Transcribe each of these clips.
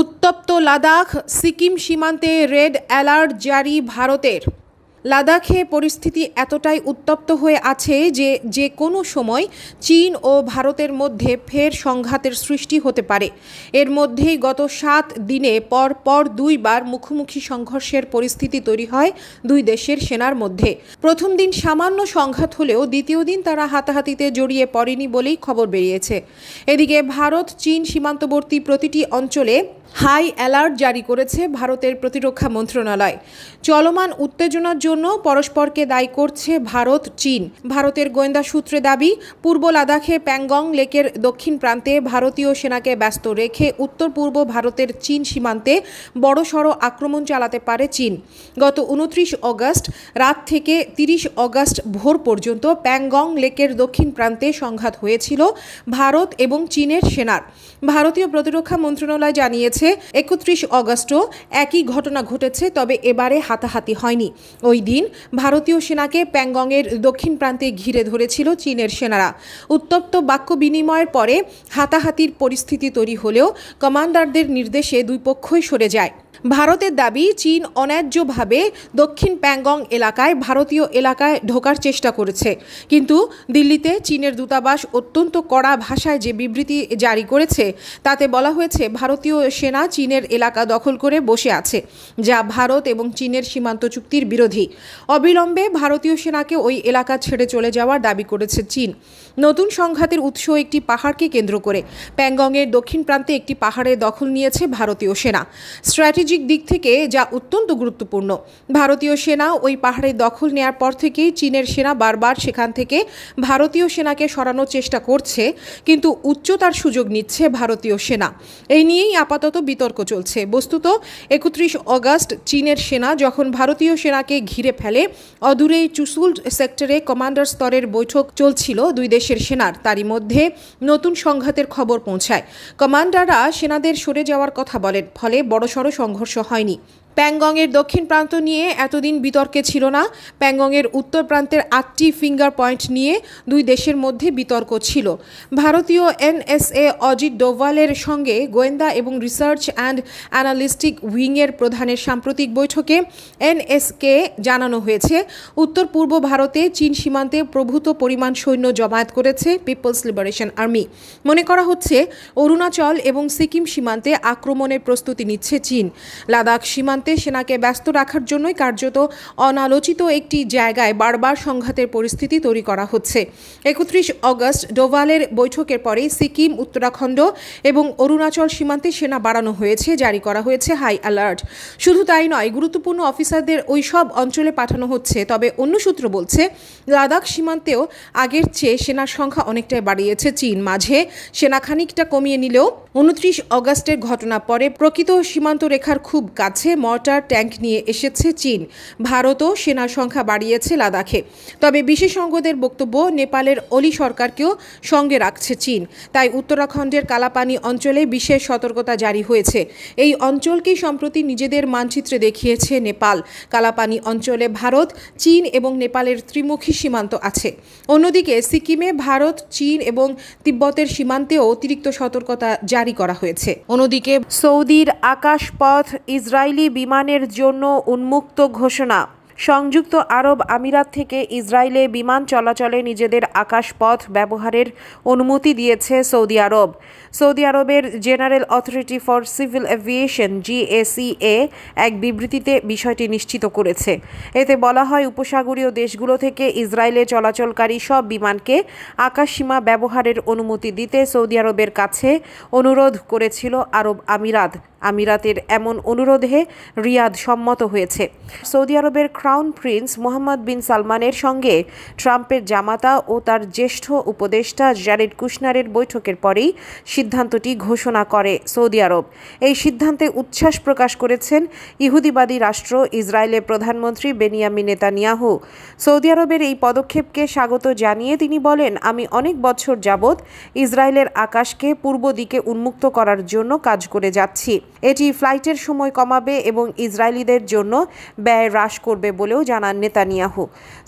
উত্তপ্ত লাদাখ সিকিম সীমান্তে red alert জারি ভারতের লাদাখে পরিস্থিতি এতটাই উত্তপ্ত হয়ে আছে যে যে কোনো সময় চীন ও ভারতের মধ্যে ফের সংঘাতের সৃষ্টি হতে পারে এর মধ্যেই গত সাত দিনে পর পর দুইবার মুখোমুখি সংঘর্ষের পরিস্থিতি তৈরি হয় দুই দেশের সেনার মধ্যে প্রথম দিন সামান্য সংঘাত হলেও দ্বিতীয় দিন তারা হাতাহাতিতে জড়িয়ে পড়েনি বলেই খবর বেরিয়েছে এদিকে ভারত চীন সীমান্তবর্তী প্রতিটি অঞ্চলে হাই অ্যালার্ট জারি করেছে ভারতের প্রতিরক্ষা মন্ত্রণালয় চলমান উত্তেজনার জন্য জন্য পরস্পরকে দায়ী করছে ভারত চীন ভারতের গোয়েন্দা সূত্রে দাবি পূর্ব লাদাখে প্যাংগং লেকের দক্ষিণ প্রান্তে ভারতীয় সেনাকে ব্যস্ত রেখে উত্তর পূর্ব ভারতের চীন সীমান্তে বড়সড় আক্রমণ চালাতে পারে চীন গত উনত্রিশ অগস্ট রাত থেকে তিরিশ অগস্ট ভোর পর্যন্ত প্যাংগং লেকের দক্ষিণ প্রান্তে সংঘাত হয়েছিল ভারত এবং চীনের সেনার ভারতীয় প্রতিরক্ষা মন্ত্রণালয় জানিয়েছে একত্রিশ অগস্টও একই ঘটনা ঘটেছে তবে এবারে হাতাহাতি হয়নি ওই দিন ভারতীয় সেনাকে প্যাংগংয়ের দক্ষিণ প্রান্তে ঘিরে ধরেছিল চীনের সেনারা উত্তপ্ত বাক্য বিনিময়ের পরে হাতাহাতির পরিস্থিতি তৈরি হলেও কমান্ডারদের নির্দেশে দুই পক্ষই সরে যায় ভারতের দাবি চীন অন্যায্যভাবে দক্ষিণ প্যাংগং এলাকায় ভারতীয় এলাকায় ঢোকার চেষ্টা করেছে কিন্তু দিল্লিতে চীনের দূতাবাস অত্যন্ত কড়া ভাষায় যে বিবৃতি জারি করেছে তাতে বলা হয়েছে ভারতীয় সেনা চীনের এলাকা দখল করে বসে আছে যা ভারত এবং চীনের সীমান্ত চুক্তির বিরোধী অবিলম্বে ভারতীয় সেনাকে ওই এলাকা ছেড়ে চলে যাওয়ার দাবি করেছে চীন নতুন সংঘাতের উৎস একটি পাহাড়কে কেন্দ্র করে প্যাংগংয়ের দক্ষিণ প্রান্তে একটি পাহাড়ে দখল নিয়েছে ভারতীয় সেনা স্ট্র্যাটেজি স্ট্র্যাটেজিক দিক থেকে যা অত্যন্ত গুরুত্বপূর্ণ ভারতীয় সেনা ওই পাহাড়ে দখল নেয়ার পর থেকেই চীনের সেনা বারবার সেখান থেকে ভারতীয় সেনাকে সরানোর চেষ্টা করছে কিন্তু উচ্চতার সুযোগ নিচ্ছে ভারতীয় সেনা এই নিয়েই আপাতত বিতর্ক চলছে বস্তুত একত্রিশ অগাস্ট চীনের সেনা যখন ভারতীয় সেনাকে ঘিরে ফেলে অদূরেই চুসুল সেক্টরে কমান্ডার স্তরের বৈঠক চলছিল দুই দেশের সেনার তারই মধ্যে নতুন সংঘাতের খবর পৌঁছায় কমান্ডাররা সেনাদের সরে যাওয়ার কথা বলেন ফলে বড়সড় সংঘাত সংঘর্ষ হয়নি প্যাংগংয়ের দক্ষিণ প্রান্ত নিয়ে এতদিন বিতর্কে ছিল না প্যাংগংয়ের উত্তর প্রান্তের আটটি ফিঙ্গার পয়েন্ট নিয়ে দুই দেশের মধ্যে বিতর্ক ছিল ভারতীয় এনএসএ অজিত ডোভালের সঙ্গে গোয়েন্দা এবং রিসার্চ অ্যান্ড অ্যানালিস্টিক উইংয়ের প্রধানের সাম্প্রতিক বৈঠকে এনএসকে জানানো হয়েছে উত্তর পূর্ব ভারতে চীন সীমান্তে প্রভূত পরিমাণ সৈন্য জমায়েত করেছে পিপলস লিবারেশন আর্মি মনে করা হচ্ছে অরুণাচল এবং সিকিম সীমান্তে আক্রমণের প্রস্তুতি নিচ্ছে চীন লাদাখ সীমান্ত প্রান্তে সেনাকে ব্যস্ত রাখার জন্যই কার্যত অনালোচিত একটি জায়গায় বারবার সংঘাতের পরিস্থিতি তৈরি করা হচ্ছে একত্রিশ অগস্ট ডোভালের বৈঠকের পরে সিকিম উত্তরাখণ্ড এবং অরুণাচল সীমান্তে সেনা বাড়ানো হয়েছে জারি করা হয়েছে হাই অ্যালার্ট শুধু তাই নয় গুরুত্বপূর্ণ অফিসারদের ওই সব অঞ্চলে পাঠানো হচ্ছে তবে অন্য সূত্র বলছে লাদাখ সীমান্তেও আগের চেয়ে সেনার সংখ্যা অনেকটাই বাড়িয়েছে চীন মাঝে সেনা খানিকটা কমিয়ে নিলেও উনত্রিশ অগাস্টের ঘটনা পরে প্রকৃত সীমান্ত রেখার খুব কাছে মর্টার ট্যাঙ্ক নিয়ে এসেছে চীন ভারতও সেনার সংখ্যা বাড়িয়েছে লাদাখে তবে বিশেষজ্ঞদের বক্তব্য নেপালের অলি সরকারকেও সঙ্গে রাখছে চীন তাই উত্তরাখণ্ডের কালাপানি অঞ্চলে বিশেষ সতর্কতা জারি হয়েছে এই অঞ্চলকেই সম্প্রতি নিজেদের মানচিত্রে দেখিয়েছে নেপাল কালাপানি অঞ্চলে ভারত চীন এবং নেপালের ত্রিমুখী সীমান্ত আছে অন্যদিকে সিকিমে ভারত চীন এবং তিব্বতের সীমান্তেও অতিরিক্ত সতর্কতা জারি জারি করা হয়েছে অন্যদিকে সৌদির আকাশপথ ইসরায়েলি বিমানের জন্য উন্মুক্ত ঘোষণা সংযুক্ত আরব আমিরাত থেকে ইসরায়েলে বিমান চলাচলে নিজেদের আকাশপথ ব্যবহারের অনুমতি দিয়েছে সৌদি আরব সৌদি আরবের General Authority for Civil Aviation GACA এক বিবৃতিতে বিষয়টি নিশ্চিত করেছে এতে বলা হয় উপসাগরীয় দেশগুলো থেকে ইসরায়েলে চলাচলকারী সব বিমানকে আকাশসীমা ব্যবহারের অনুমতি দিতে সৌদি আরবের কাছে অনুরোধ করেছিল আরব আমিরাত আমিরাতের এমন অনুরোধে রিয়াদ সম্মত হয়েছে সৌদি আরবের ক্রাউন প্রিন্স মোহাম্মদ বিন সালমানের সঙ্গে ট্রাম্পের জামাতা ও তার জ্যেষ্ঠ উপদেষ্টা জারেড কুশনারের বৈঠকের পরেই সিদ্ধান্তটি ঘোষণা করে সৌদি আরব এই সিদ্ধান্তে উচ্ছ্বাস প্রকাশ করেছেন ইহুদিবাদী রাষ্ট্র ইসরায়েলের প্রধানমন্ত্রী বেনিয়ামিন নেতানিয়াহু সৌদি আরবের এই পদক্ষেপকে স্বাগত জানিয়ে তিনি বলেন আমি অনেক বছর যাবৎ ইসরায়েলের আকাশকে পূর্ব দিকে উন্মুক্ত করার জন্য কাজ করে যাচ্ছি এটি ফ্লাইটের সময় কমাবে এবং ইসরায়েলিদের জন্য ব্যয় হ্রাস করবে বলেও জানান নেতানিয়াহু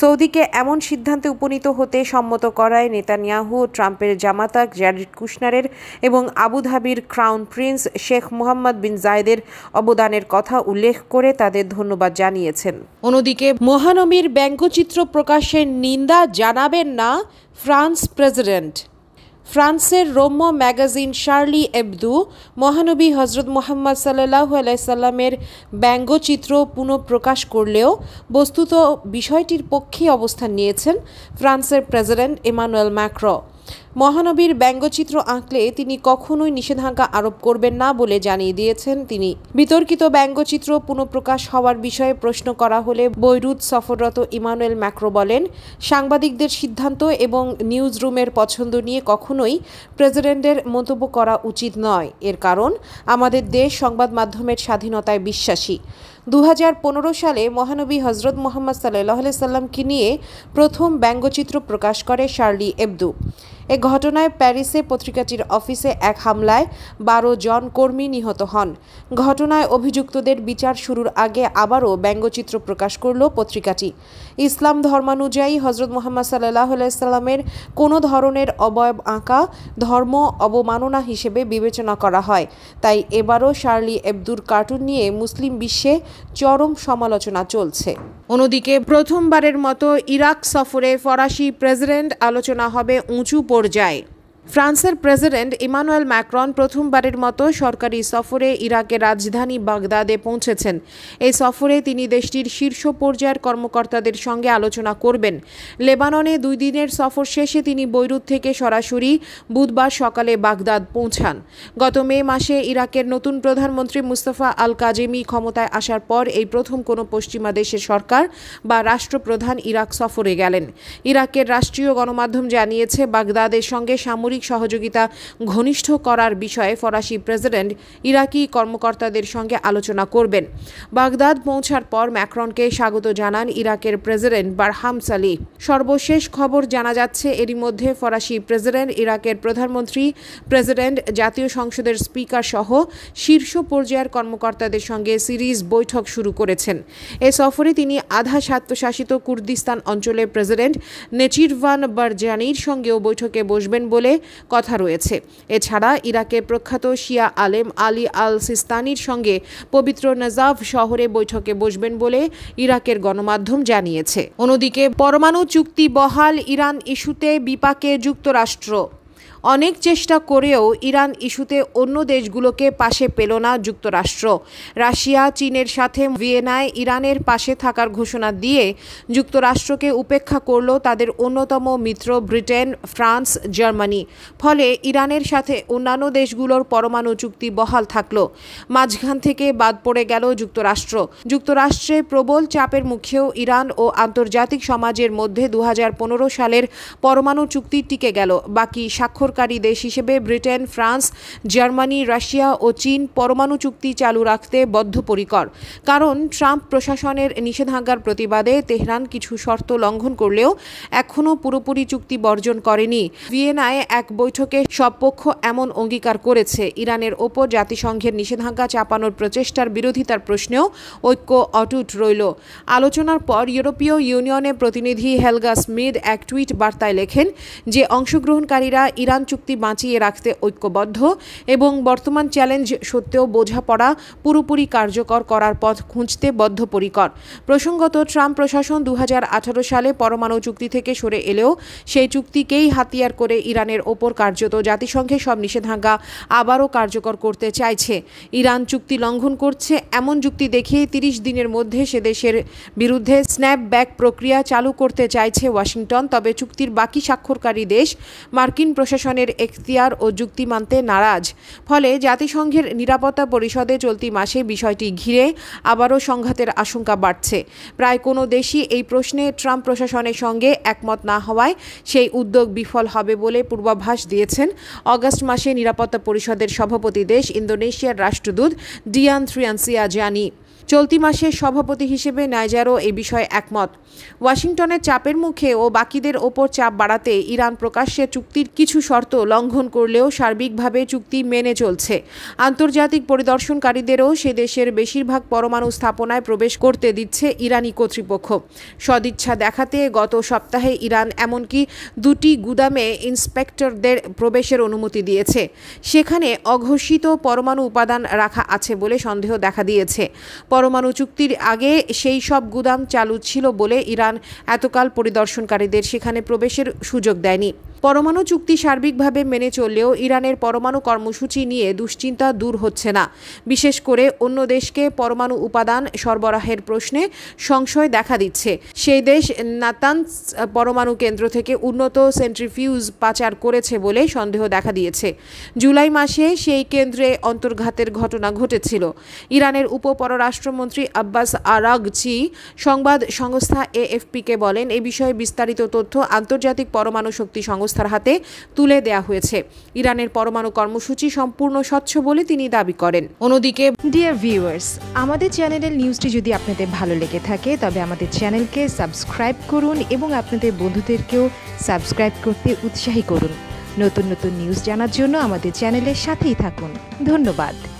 সৌদিকে এমন সিদ্ধান্তে উপনীত হতে সম্মত করায় নেতানিয়াহু ট্রাম্পের জামাতা জ্যারিড কুশনারের এবং আবুধাবির crown prince Sheikh Mohammed bin জায়েদের অবদানের কথা উল্লেখ করে তাদের ধন্যবাদ জানিয়েছেন অন্যদিকে মহানবীর ব্যঙ্গচিত্র প্রকাশের নিন্দা জানাবেন না ফ্রান্স প্রেসিডেন্ট ফ্রান্সের রৌম্য ম্যাগাজিন শার্লি এবদু মহানবী হজরত মোহাম্মদ সাল্লাহ আলাইসাল্লামের ব্যঙ্গচিত্র পুনঃপ্রকাশ করলেও বস্তুত বিষয়টির পক্ষে অবস্থান নিয়েছেন ফ্রান্সের প্রেসিডেন্ট ইমানুয়েল ম্যাক্র মহানবীর ব্যঙ্গচিত্র আঁকলে তিনি কখনোই নিষেধাজ্ঞা আরোপ করবেন না বলে জানিয়ে দিয়েছেন তিনি বিতর্কিত ব্যঙ্গচিত্র পুনঃপ্রকাশ হওয়ার বিষয়ে প্রশ্ন করা হলে বৈরুত সফররত ইমানুয়েল ম্যাক্রো বলেন সাংবাদিকদের সিদ্ধান্ত এবং নিউজ রুমের পছন্দ নিয়ে কখনোই প্রেসিডেন্টের মন্তব্য করা উচিত নয় এর কারণ আমাদের দেশ সংবাদ মাধ্যমের স্বাধীনতায় বিশ্বাসী দু সালে মহানবী হজরত মোহাম্মদ সাল্লাহ সাল্লামকে নিয়ে প্রথম ব্যঙ্গচিত্র প্রকাশ করে শার্লি এবদু এ ঘটনায় প্যারিসে পত্রিকাটির অফিসে এক হামলায় বারো জন কর্মী নিহত হন ঘটনায় অভিযুক্তদের বিচার শুরুর আগে আবারও ব্যঙ্গচিত্র প্রকাশ করল পত্রিকাটি ইসলাম ধর্মানুযায়ী হজরত মোহাম্মদ সাল্লাহ আলাইস্লামের কোনো ধরনের অবয়ব আঁকা ধর্ম অবমাননা হিসেবে বিবেচনা করা হয় তাই এবারও শার্লি এবদুর কার্টুন নিয়ে মুসলিম বিশ্বে চরম সমালোচনা চলছে অন্যদিকে প্রথমবারের মতো ইরাক সফরে ফরাসি প্রেসিডেন্ট আলোচনা হবে উঁচু ओर जाए ফ্রান্সের প্রেসিডেন্ট ইমানুয়েল ম্যাক্রন প্রথমবারের মতো সরকারি সফরে ইরাকের রাজধানী বাগদাদে পৌঁছেছেন এই সফরে তিনি দেশটির শীর্ষ পর্যায়ের কর্মকর্তাদের সঙ্গে আলোচনা করবেন লেবাননে দুই দিনের সফর শেষে তিনি বৈরুত থেকে সরাসরি বুধবার সকালে বাগদাদ পৌঁছান গত মে মাসে ইরাকের নতুন প্রধানমন্ত্রী মুস্তফা আল কাজেমি ক্ষমতায় আসার পর এই প্রথম কোনো পশ্চিমা দেশের সরকার বা রাষ্ট্রপ্রধান ইরাক সফরে গেলেন ইরাকের রাষ্ট্রীয় গণমাধ্যম জানিয়েছে বাগদাদের সঙ্গে সামরিক আর্থিক সহযোগিতা ঘনিষ্ঠ করার বিষয়ে ফরাসি প্রেসিডেন্ট ইরাকি কর্মকর্তাদের সঙ্গে আলোচনা করবেন বাগদাদ পৌঁছার পর ম্যাক্রনকে স্বাগত জানান ইরাকের প্রেসিডেন্ট বারহাম সালি সর্বশেষ খবর জানা যাচ্ছে এরই মধ্যে ফরাসি প্রেসিডেন্ট ইরাকের প্রধানমন্ত্রী প্রেসিডেন্ট জাতীয় সংসদের স্পিকার সহ শীর্ষ পর্যায়ের কর্মকর্তাদের সঙ্গে সিরিজ বৈঠক শুরু করেছেন এ সফরে তিনি আধা স্বায়ত্তশাসিত কুর্দিস্তান অঞ্চলের প্রেসিডেন্ট নেচিরভান বারজানির সঙ্গেও বৈঠকে বসবেন বলে কথা রয়েছে এছাড়া ইরাকের প্রখ্যাত শিয়া আলেম আলী আল সিস্তানির সঙ্গে পবিত্র নজাফ শহরে বৈঠকে বসবেন বলে ইরাকের গণমাধ্যম জানিয়েছে অন্যদিকে পরমাণু চুক্তি বহাল ইরান ইস্যুতে বিপাকে যুক্তরাষ্ট্র অনেক চেষ্টা করেও ইরান ইস্যুতে অন্য দেশগুলোকে পাশে পেল না যুক্তরাষ্ট্র রাশিয়া চীনের সাথে ভিয়েনায় ইরানের পাশে থাকার ঘোষণা দিয়ে যুক্তরাষ্ট্রকে উপেক্ষা করল তাদের অন্যতম মিত্র ব্রিটেন ফ্রান্স জার্মানি ফলে ইরানের সাথে অন্যান্য দেশগুলোর পরমাণু চুক্তি বহাল থাকল মাঝখান থেকে বাদ পড়ে গেল যুক্তরাষ্ট্র যুক্তরাষ্ট্রে প্রবল চাপের মুখেও ইরান ও আন্তর্জাতিক সমাজের মধ্যে দু সালের পরমাণু চুক্তি টিকে গেল বাকি স্বাক্ষর সফরকারী দেশ হিসেবে ব্রিটেন ফ্রান্স জার্মানি রাশিয়া ও চীন পরমাণু চুক্তি চালু রাখতে বদ্ধপরিকর কারণ ট্রাম্প প্রশাসনের নিষেধাজ্ঞার প্রতিবাদে তেহরান কিছু শর্ত লঙ্ঘন করলেও এখনও পুরোপুরি চুক্তি বর্জন করেনি ভিয়েনায় এক বৈঠকে সব পক্ষ এমন অঙ্গীকার করেছে ইরানের ওপর জাতিসংঘের নিষেধাজ্ঞা চাপানোর প্রচেষ্টার বিরোধিতার প্রশ্নেও ঐক্য অটুট রইল আলোচনার পর ইউরোপীয় ইউনিয়নের প্রতিনিধি হেলগা স্মিদ এক টুইট বার্তায় লেখেন যে অংশগ্রহণকারীরা ইরান ইরান চুক্তি বাঁচিয়ে রাখতে ঐক্যবদ্ধ এবং বর্তমান চ্যালেঞ্জ সত্ত্বেও বোঝাপড়া পুরোপুরি কার্যকর করার পথ খুঁজতে বদ্ধপরিকর প্রসঙ্গত ট্রাম্প প্রশাসন দু সালে পরমাণু চুক্তি থেকে সরে এলেও সেই চুক্তিকেই হাতিয়ার করে ইরানের ওপর কার্যত জাতিসংঘের সব নিষেধাজ্ঞা আবারও কার্যকর করতে চাইছে ইরান চুক্তি লঙ্ঘন করছে এমন যুক্তি দেখিয়ে তিরিশ দিনের মধ্যে সে দেশের বিরুদ্ধে স্ন্যাপব্যাক প্রক্রিয়া চালু করতে চাইছে ওয়াশিংটন তবে চুক্তির বাকি স্বাক্ষরকারী দেশ মার্কিন প্রশাসন মিশনের এখতিয়ার ও যুক্তি মানতে নারাজ ফলে জাতিসংঘের নিরাপত্তা পরিষদে চলতি মাসে বিষয়টি ঘিরে আবারও সংঘাতের আশঙ্কা বাড়ছে প্রায় কোনো দেশই এই প্রশ্নে ট্রাম্প প্রশাসনের সঙ্গে একমত না হওয়ায় সেই উদ্যোগ বিফল হবে বলে পূর্বাভাস দিয়েছেন অগাস্ট মাসে নিরাপত্তা পরিষদের সভাপতি দেশ ইন্দোনেশিয়ার রাষ্ট্রদূত ডিয়ান থ্রিয়ানসিয়া জানি চলতি মাসে সভাপতি হিসেবে নাইজারও এ বিষয়ে একমত ওয়াশিংটনের চাপের মুখে ও বাকিদের ওপর চাপ বাড়াতে ইরান প্রকাশ্যে চুক্তির কিছু শর্ত লঙ্ঘন করলেও সার্বিকভাবে চুক্তি মেনে চলছে আন্তর্জাতিক পরিদর্শনকারীদেরও সে দেশের বেশিরভাগ পরমাণু স্থাপনায় প্রবেশ করতে দিচ্ছে ইরানি কর্তৃপক্ষ সদিচ্ছা দেখাতে গত সপ্তাহে ইরান এমনকি দুটি গুদামে ইন্সপেক্টরদের প্রবেশের অনুমতি দিয়েছে সেখানে অঘোষিত পরমাণু উপাদান রাখা আছে বলে সন্দেহ দেখা দিয়েছে পরমাণু চুক্তির আগে সেই সব গুদাম চালু ছিল বলে ইরান এতকাল পরিদর্শনকারীদের সেখানে প্রবেশের সুযোগ দেয়নি পরমাণু চুক্তি সার্বিকভাবে মেনে চললেও ইরানের পরমাণু কর্মসূচি নিয়ে দুশ্চিন্তা দূর হচ্ছে না বিশেষ করে অন্য দেশকে পরমাণু উপাদান সরবরাহের প্রশ্নে সংশয় দেখা দিচ্ছে সেই দেশ নাতান্স পরমাণু কেন্দ্র থেকে উন্নত সেন্ট্রিফিউজ পাচার করেছে বলে সন্দেহ দেখা দিয়েছে জুলাই মাসে সেই কেন্দ্রে অন্তর্ঘাতের ঘটনা ঘটেছিল ইরানের উপপররাষ্ট্রমন্ত্রী আব্বাস আরাগচি সংবাদ সংস্থা এএফপিকে বলেন এ বিষয়ে বিস্তারিত তথ্য আন্তর্জাতিক পরমাণু শক্তি সংস্থা সংস্থার হাতে তুলে দেয়া হয়েছে ইরানের পরমাণু কর্মসূচি সম্পূর্ণ স্বচ্ছ বলে তিনি দাবি করেন অন্যদিকে ডিয়ার ভিউয়ার্স আমাদের চ্যানেলের নিউজটি যদি আপনাদের ভালো লেগে থাকে তবে আমাদের চ্যানেলকে সাবস্ক্রাইব করুন এবং আপনাদের বন্ধুদেরকেও সাবস্ক্রাইব করতে উৎসাহী করুন নতুন নতুন নিউজ জানার জন্য আমাদের চ্যানেলের সাথেই থাকুন ধন্যবাদ